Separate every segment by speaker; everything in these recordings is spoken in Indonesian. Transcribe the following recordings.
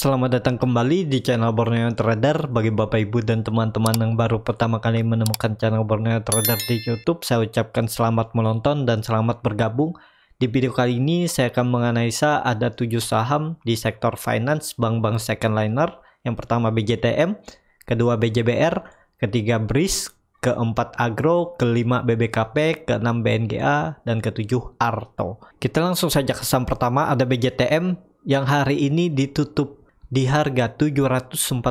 Speaker 1: Selamat datang kembali di channel Borneo Trader Bagi bapak ibu dan teman-teman yang baru pertama kali menemukan channel Borneo Trader di Youtube Saya ucapkan selamat menonton dan selamat bergabung Di video kali ini saya akan menganalisa ada 7 saham di sektor finance bank-bank second liner Yang pertama BJTM, kedua BJBR, ketiga BRIS, keempat Agro, kelima BBKP, keenam BNGA, dan ketujuh Arto. Kita langsung saja ke saham pertama ada BJTM yang hari ini ditutup di harga 745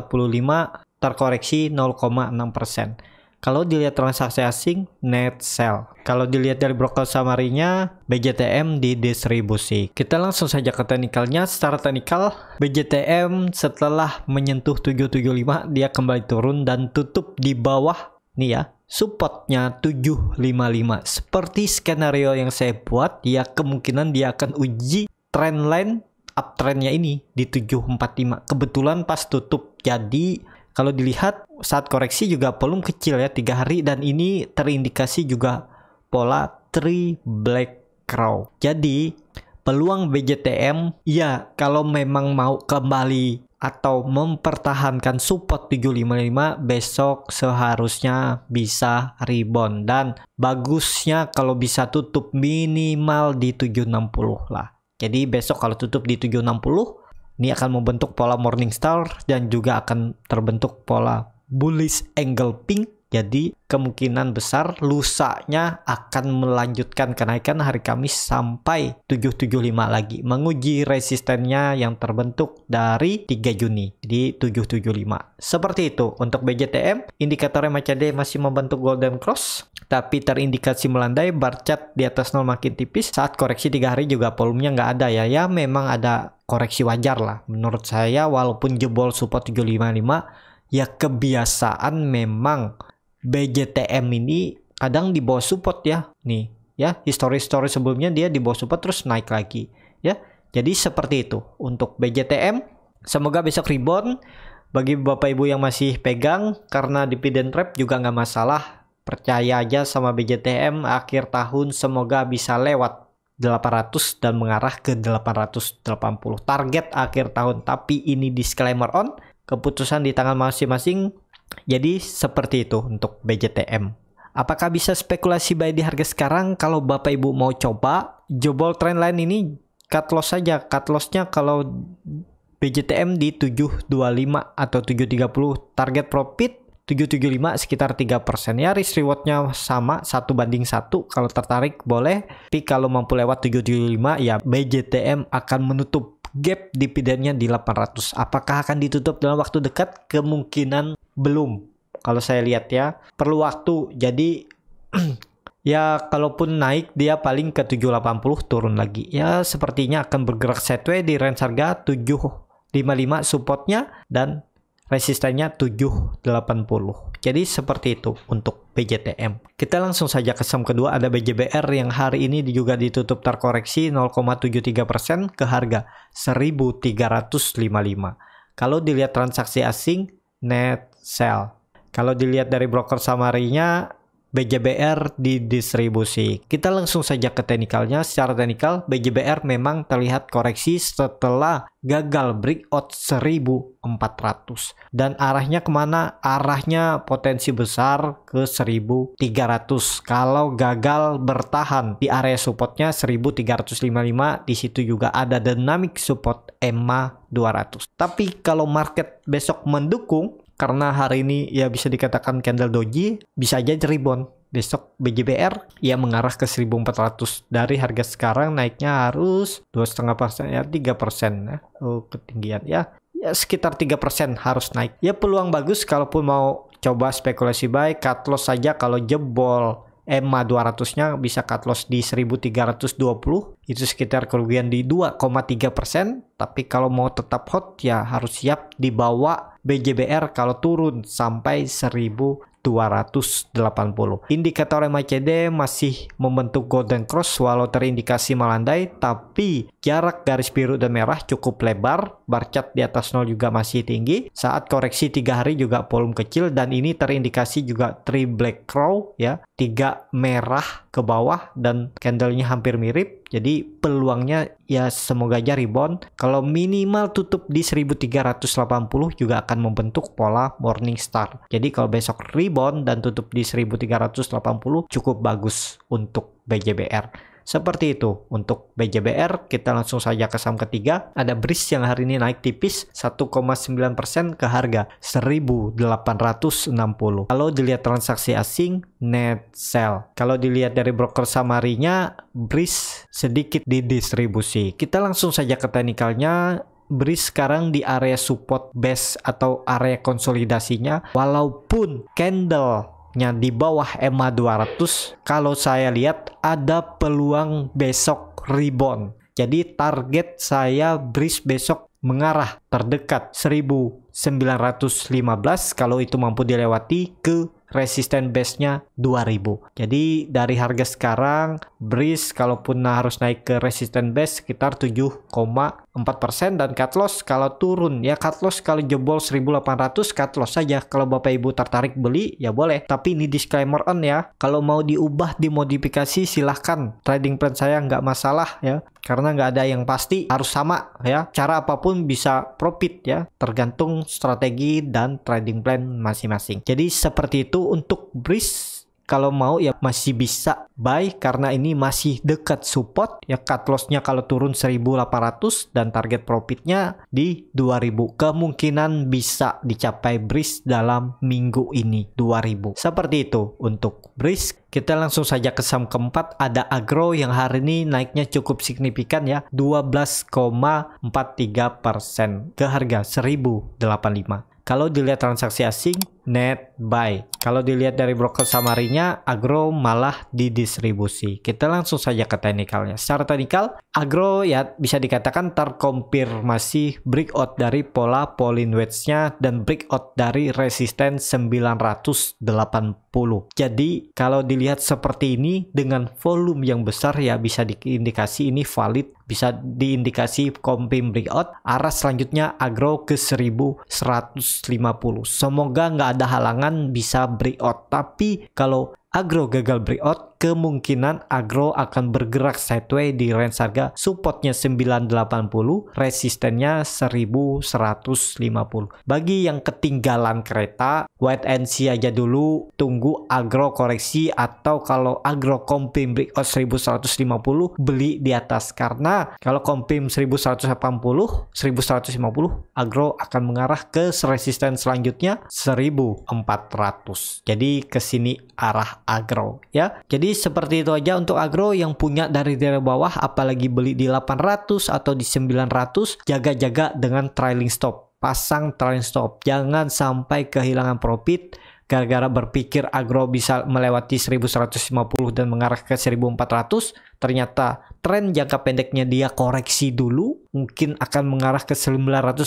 Speaker 1: terkoreksi 0,6%. Kalau dilihat transaksi asing, net sell. Kalau dilihat dari broker samarinya, BJTM di distribusi. Kita langsung saja ke teknikalnya. Secara teknikal, BJTM setelah menyentuh 775, dia kembali turun dan tutup di bawah nih ya supportnya 755 seperti skenario yang saya buat ya kemungkinan dia akan uji trendline uptrendnya ini di 745 kebetulan pas tutup jadi kalau dilihat saat koreksi juga volume kecil ya tiga hari dan ini terindikasi juga pola three black crow jadi peluang BJTM ya kalau memang mau kembali atau mempertahankan support 755 besok seharusnya bisa rebound dan bagusnya kalau bisa tutup minimal di 760 lah jadi besok kalau tutup di 760, ini akan membentuk pola morning star dan juga akan terbentuk pola bullish angle pink. Jadi kemungkinan besar lusanya akan melanjutkan kenaikan hari Kamis sampai 775 lagi. Menguji resistennya yang terbentuk dari 3 Juni. di 775. Seperti itu. Untuk BJTM, indikator MACD masih membentuk golden cross tapi terindikasi melandai, bar chart di atas nol makin tipis. Saat koreksi tiga hari juga volumenya nggak ada ya. Ya memang ada koreksi wajar lah. Menurut saya walaupun jebol support 755, ya kebiasaan memang BJTM ini kadang di bawah support ya. Nih ya History histori sebelumnya dia di bawah support terus naik lagi ya. Jadi seperti itu untuk BJTM. Semoga besok rebound bagi bapak ibu yang masih pegang karena dividend trap juga nggak masalah Percaya aja sama BJTM akhir tahun semoga bisa lewat 800 dan mengarah ke 880 target akhir tahun. Tapi ini disclaimer on, keputusan di tangan masing-masing. Jadi seperti itu untuk BJTM. Apakah bisa spekulasi buy di harga sekarang kalau Bapak Ibu mau coba jebol trendline ini cut loss saja. Cut lossnya kalau BJTM di 725 atau 730 target profit 775 sekitar 3 persen ya risk rewardnya sama satu banding satu kalau tertarik boleh tapi kalau mampu lewat 775 ya BJTM akan menutup gap dividennya di 800 apakah akan ditutup dalam waktu dekat kemungkinan belum kalau saya lihat ya perlu waktu jadi ya kalaupun naik dia paling ke 780 turun lagi ya sepertinya akan bergerak setway di range harga 755 supportnya dan resistennya 780 jadi seperti itu untuk BJTM kita langsung saja ke saham kedua ada BJBR yang hari ini juga ditutup terkoreksi 0,73% ke harga 1355 kalau dilihat transaksi asing net sell kalau dilihat dari broker samarinya. BJBR di distribusi. Kita langsung saja ke teknikalnya. Secara teknikal, BJBR memang terlihat koreksi setelah gagal breakout 1400 dan arahnya kemana? Arahnya potensi besar ke 1300. Kalau gagal bertahan di area supportnya 1355, di situ juga ada dynamic support EMA 200. Tapi kalau market besok mendukung, karena hari ini ya bisa dikatakan candle doji, bisa aja rebound. Besok BJBR ya mengarah ke 1400 dari harga sekarang naiknya harus dua setengah persen ya tiga persen ya. Oh, ketinggian ya. Ya sekitar tiga persen harus naik. Ya peluang bagus kalaupun mau coba spekulasi baik cut loss saja kalau jebol EMA 200-nya bisa cut loss di 1320 itu sekitar kerugian di 2,3 tapi kalau mau tetap hot ya harus siap dibawa BJBR kalau turun sampai 1000 280. Indikator MACD masih membentuk golden cross walau terindikasi melandai tapi jarak garis biru dan merah cukup lebar, bar chart di atas nol juga masih tinggi. Saat koreksi tiga hari juga volume kecil dan ini terindikasi juga three black crow ya tiga merah ke bawah dan candlenya hampir mirip jadi peluangnya ya semoga aja rebound kalau minimal tutup di 1380 juga akan membentuk pola morning star jadi kalau besok rebound dan tutup di 1380 cukup bagus untuk BJBR seperti itu. Untuk BJBR kita langsung saja ke saham ketiga. Ada BRIS yang hari ini naik tipis 1,9% ke harga 1860. Kalau dilihat transaksi asing net sell. Kalau dilihat dari broker samarinya BRIS sedikit didistribusi. Kita langsung saja ke teknikalnya BRIS sekarang di area support base atau area konsolidasinya walaupun candle nya di bawah EMA 200 kalau saya lihat ada peluang besok rebound jadi target saya bridge besok mengarah terdekat 1915 kalau itu mampu dilewati ke resisten base-nya 2000. Jadi dari harga sekarang bridge kalaupun harus naik ke resisten base sekitar 4% dan cut loss kalau turun ya cut loss kalau jebol 1800 cut loss saja kalau Bapak Ibu tertarik beli ya boleh tapi ini disclaimer on ya kalau mau diubah dimodifikasi silahkan trading plan saya nggak masalah ya karena nggak ada yang pasti harus sama ya cara apapun bisa profit ya tergantung strategi dan trading plan masing-masing jadi seperti itu untuk bris kalau mau ya masih bisa buy karena ini masih dekat support ya cut lossnya kalau turun 1800 dan target profitnya di 2000 kemungkinan bisa dicapai bris dalam minggu ini 2000 seperti itu untuk bris kita langsung saja ke saham keempat ada agro yang hari ini naiknya cukup signifikan ya 12,43% ke harga 1085 kalau dilihat transaksi asing net buy. Kalau dilihat dari broker samarinya, agro malah didistribusi. Kita langsung saja ke teknikalnya. Secara teknikal, agro ya bisa dikatakan terkonfirmasi breakout dari pola polin wedge-nya dan breakout dari resisten 980. Jadi, kalau dilihat seperti ini dengan volume yang besar ya bisa diindikasi ini valid bisa diindikasi kompim breakout arah selanjutnya agro ke 1150 semoga nggak ada ada halangan bisa break tapi kalau Agro gagal breakout, kemungkinan agro akan bergerak sideways di range harga supportnya 980, resistennya 1150. Bagi yang ketinggalan kereta, wait and see aja dulu, tunggu agro koreksi atau kalau agro kompim breakout 1150 beli di atas karena kalau kompim 1180, 1150 agro akan mengarah ke resisten selanjutnya 1400. Jadi ke sini arah agro ya. Jadi seperti itu aja untuk agro yang punya dari daerah bawah apalagi beli di 800 atau di 900 jaga-jaga dengan trailing stop. Pasang trailing stop. Jangan sampai kehilangan profit gara-gara berpikir agro bisa melewati 1150 dan mengarah ke 1400 ternyata tren jangka pendeknya dia koreksi dulu mungkin akan mengarah ke 980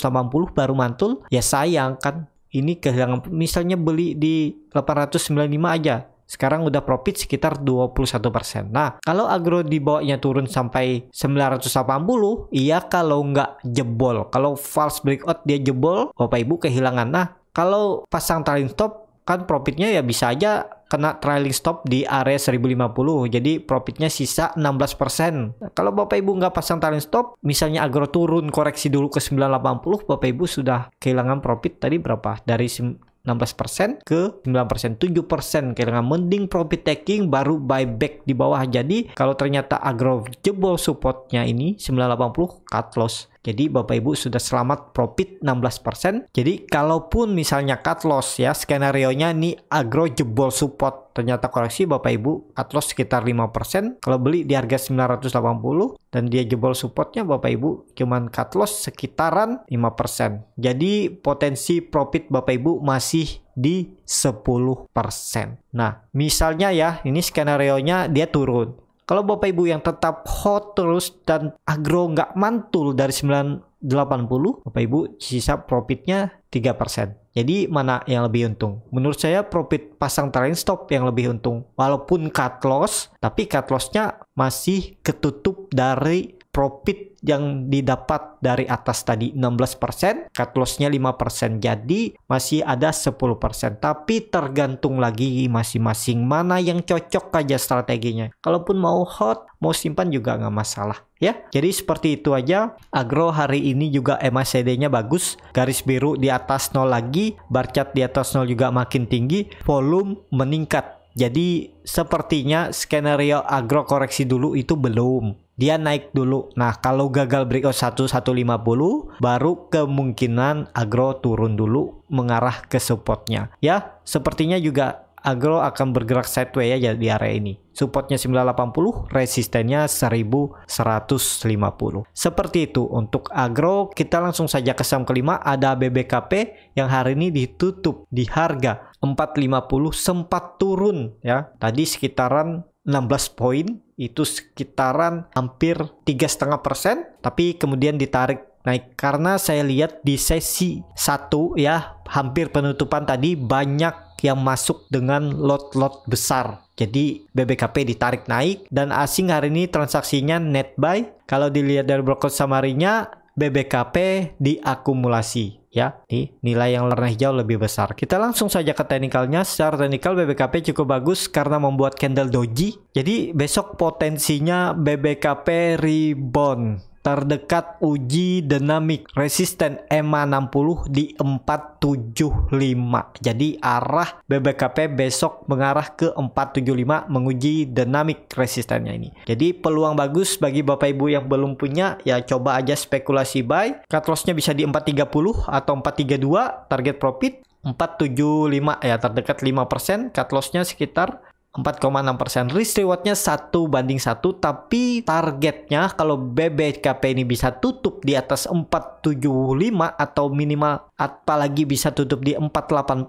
Speaker 1: baru mantul ya sayang kan ini kehilangan misalnya beli di 895 aja sekarang udah profit sekitar 21%. Nah, kalau agro dibawanya turun sampai 980, iya kalau nggak jebol. Kalau false breakout dia jebol, Bapak Ibu kehilangan. Nah, kalau pasang trailing stop, kan profitnya ya bisa aja kena trailing stop di area 1050 jadi profitnya sisa 16% kalau bapak ibu nggak pasang trailing stop misalnya agro turun koreksi dulu ke 980 bapak ibu sudah kehilangan profit tadi berapa dari 16% ke 9%, 7% karena mending profit taking baru buyback di bawah. Jadi kalau ternyata agro jebol supportnya ini 980 cut loss jadi Bapak Ibu sudah selamat profit 16%. Jadi kalaupun misalnya cut loss ya skenario-nya ini agro jebol support ternyata koreksi Bapak Ibu cut loss sekitar 5%. Kalau beli di harga 980 dan dia jebol supportnya Bapak Ibu cuman cut loss sekitaran 5%. Jadi potensi profit Bapak Ibu masih di 10%. Nah, misalnya ya, ini skenario nya dia turun. Kalau Bapak Ibu yang tetap hot terus dan agro nggak mantul dari 980, Bapak Ibu sisa profitnya 3%. Jadi mana yang lebih untung? Menurut saya profit pasang trailing stop yang lebih untung. Walaupun cut loss, tapi cut lossnya masih ketutup dari profit yang didapat dari atas tadi 16%, cut loss-nya 5%. Jadi masih ada 10%. Tapi tergantung lagi masing-masing mana yang cocok aja strateginya. Kalaupun mau hot, mau simpan juga nggak masalah ya. Jadi seperti itu aja. Agro hari ini juga MACD-nya bagus. Garis biru di atas nol lagi, bar chart di atas nol juga makin tinggi, volume meningkat. Jadi sepertinya skenario agro koreksi dulu itu belum dia naik dulu. Nah, kalau gagal breakout 1150 baru kemungkinan agro turun dulu mengarah ke supportnya. Ya, sepertinya juga agro akan bergerak sideways ya di area ini. Supportnya 980, resistennya 1150. Seperti itu untuk agro, kita langsung saja ke saham kelima ada BBKP yang hari ini ditutup di harga 450 sempat turun ya. Tadi sekitaran 16 poin itu sekitaran hampir tiga setengah persen tapi kemudian ditarik naik karena saya lihat di sesi satu ya hampir penutupan tadi banyak yang masuk dengan lot-lot besar. Jadi BBKP ditarik naik dan asing hari ini transaksinya net buy. Kalau dilihat dari broker samarinya BBKP diakumulasi ya di nilai yang warna hijau lebih besar kita langsung saja ke teknikalnya secara teknikal BBKP cukup bagus karena membuat candle doji jadi besok potensinya BBKP rebound terdekat uji dinamik resisten EMA 60 di 475. Jadi arah BBKP besok mengarah ke 475 menguji dinamik resistennya ini. Jadi peluang bagus bagi Bapak Ibu yang belum punya ya coba aja spekulasi buy. Cut lossnya bisa di 430 atau 432 target profit 475 ya terdekat 5% cut lossnya sekitar 4,6% risk rewardnya satu banding satu, tapi targetnya kalau BBKP ini bisa tutup di atas 475 atau minimal apalagi bisa tutup di 480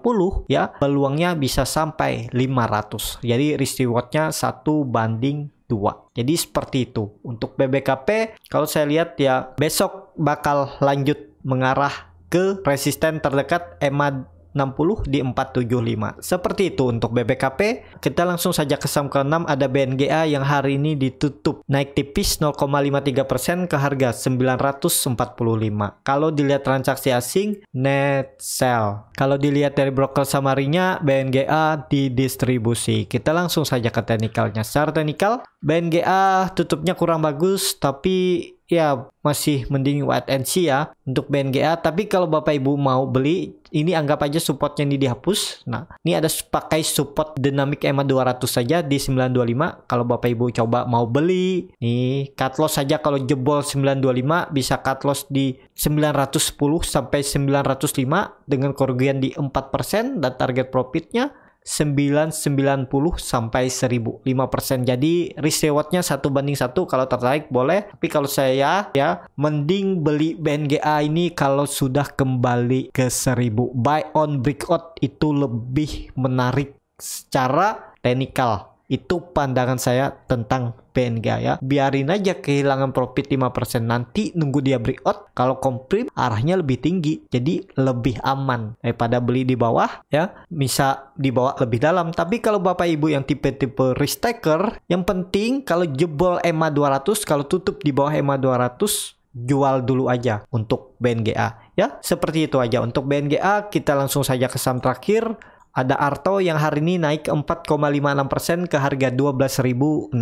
Speaker 1: ya peluangnya bisa sampai 500 jadi risk rewardnya satu banding dua. jadi seperti itu untuk BBKP kalau saya lihat ya besok bakal lanjut mengarah ke resisten terdekat EMA 60 di 475. Seperti itu untuk BBKP. Kita langsung saja ke saham ke-6 ada BNGA yang hari ini ditutup naik tipis 0,53% ke harga 945. Kalau dilihat transaksi asing net sell. Kalau dilihat dari broker samarinya BNGA didistribusi. Kita langsung saja ke teknikalnya. Secara teknikal BNGA tutupnya kurang bagus tapi ya masih mending wait and see ya untuk BNGA tapi kalau Bapak Ibu mau beli ini anggap aja supportnya ini dihapus nah ini ada pakai support dynamic EMA 200 saja di 925 kalau Bapak Ibu coba mau beli nih cut loss saja kalau jebol 925 bisa cut loss di 910 sampai 905 dengan kerugian di 4% dan target profitnya 990 sampai 1000 5% jadi risk rewardnya satu banding satu kalau tertarik boleh tapi kalau saya ya mending beli BNGA ini kalau sudah kembali ke 1000 buy on breakout itu lebih menarik secara teknikal itu pandangan saya tentang PNG ya biarin aja kehilangan profit 5% nanti nunggu dia breakout kalau komprim arahnya lebih tinggi jadi lebih aman daripada beli di bawah ya bisa dibawa lebih dalam tapi kalau bapak ibu yang tipe-tipe risk taker yang penting kalau jebol EMA 200 kalau tutup di bawah EMA 200 jual dulu aja untuk BNGA ya seperti itu aja untuk BNGA kita langsung saja ke saham terakhir ada Arto yang hari ini naik 4,56% ke harga 12.600.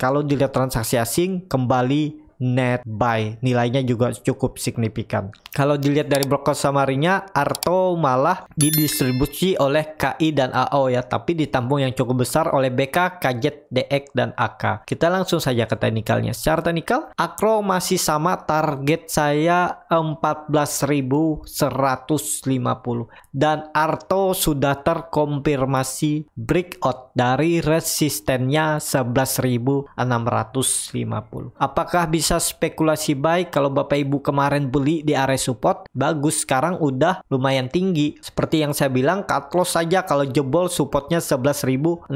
Speaker 1: Kalau dilihat transaksi asing kembali net buy nilainya juga cukup signifikan kalau dilihat dari broker Arto malah didistribusi oleh KI dan AO ya tapi ditampung yang cukup besar oleh BK, Kajet, DX dan AK kita langsung saja ke teknikalnya secara teknikal Akro masih sama target saya 14.150 dan Arto sudah terkonfirmasi breakout dari resistennya 11.650 apakah bisa bisa spekulasi baik kalau Bapak Ibu kemarin beli di area support, bagus sekarang udah lumayan tinggi. Seperti yang saya bilang, cut loss saja kalau jebol supportnya 11.675.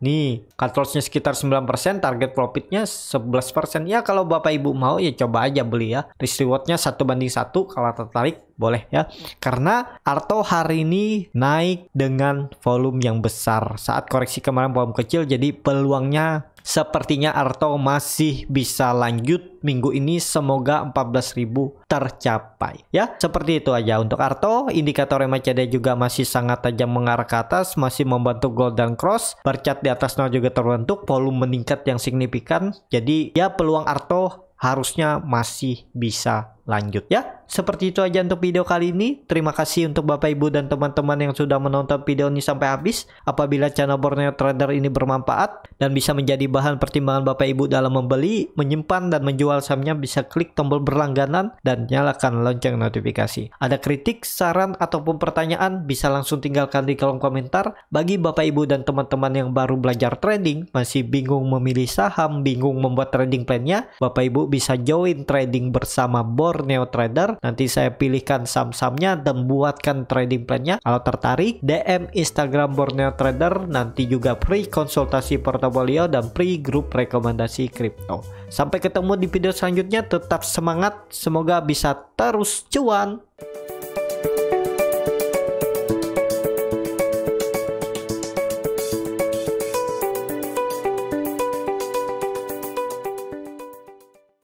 Speaker 1: Nih, cut lossnya sekitar 9%, target profitnya 11%. Ya kalau Bapak Ibu mau ya coba aja beli ya. Risk rewardnya satu banding satu. kalau tertarik boleh ya. Karena Arto hari ini naik dengan volume yang besar. Saat koreksi kemarin volume kecil jadi peluangnya Sepertinya Arto masih bisa lanjut minggu ini semoga 14.000 tercapai. Ya, seperti itu aja untuk Arto. Indikator MACD juga masih sangat tajam mengarah ke atas, masih membantu golden cross. Bercat di atas nol juga terbentuk, volume meningkat yang signifikan. Jadi ya peluang Arto harusnya masih bisa lanjut ya. Seperti itu aja untuk video kali ini. Terima kasih untuk Bapak Ibu dan teman-teman yang sudah menonton video ini sampai habis. Apabila channel Borneo Trader ini bermanfaat dan bisa menjadi bahan pertimbangan Bapak Ibu dalam membeli, menyimpan, dan menjual sahamnya bisa klik tombol berlangganan dan nyalakan lonceng notifikasi. Ada kritik, saran, ataupun pertanyaan bisa langsung tinggalkan di kolom komentar. Bagi Bapak Ibu dan teman-teman yang baru belajar trading, masih bingung memilih saham, bingung membuat trading plannya, Bapak Ibu bisa join trading bersama Borneo Neo Trader. Nanti saya pilihkan saham-sahamnya dan buatkan trading plannya. Kalau tertarik, DM Instagram Borneo Trader. Nanti juga free konsultasi portofolio dan free grup rekomendasi kripto. Sampai ketemu di video selanjutnya. Tetap semangat. Semoga bisa terus cuan.